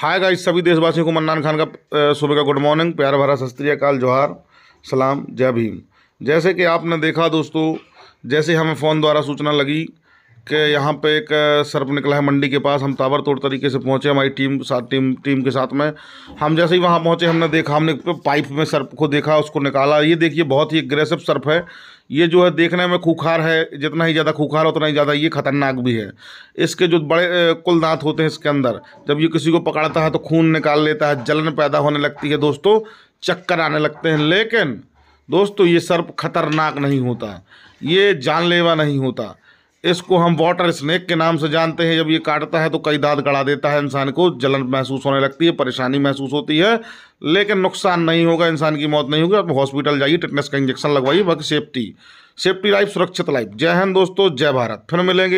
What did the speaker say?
hi guys सभी देशवासियों को मन्नान खान का सुबह का गुड मॉर्निंग प्यार भरा शस्त्रीय काल जोहार सलाम जय भीम जैसे कि आपने देखा दोस्तों जैसे हमें फ़ोन द्वारा सूचना लगी कि यहाँ पे एक सर्प निकला है मंडी के पास हम तोड़ तरीके से पहुँचे हमारी टीम साथ टीम टीम के साथ में हम जैसे ही वहाँ पहुँचे हमने देखा हमने पाइप में सर्प को देखा उसको निकाला ये देखिए बहुत ही एग्रेसिव सर्प है ये जो है देखने में खूखार है जितना ही ज़्यादा खूखार उतना ही ज़्यादा ये खतरनाक भी है इसके जो बड़े कुल दांत होते हैं इसके अंदर जब ये किसी को पकड़ता है तो खून निकाल लेता है जलन पैदा होने लगती है दोस्तों चक्कर आने लगते हैं लेकिन दोस्तों ये सर्प खतरनाक नहीं होता ये जानलेवा नहीं होता इसको हम वाटर स्नेक के नाम से जानते हैं जब ये काटता है तो कई दांत गड़ा देता है इंसान को जलन महसूस होने लगती है परेशानी महसूस होती है लेकिन नुकसान नहीं होगा इंसान की मौत नहीं होगी आप हॉस्पिटल जाइए टिटनेस का इंजेक्शन लगवाइए बाकी सेफ्टी सेफ्टी लाइफ सुरक्षित लाइफ जय हिंद दोस्तों जय भारत फिर मिलेंगे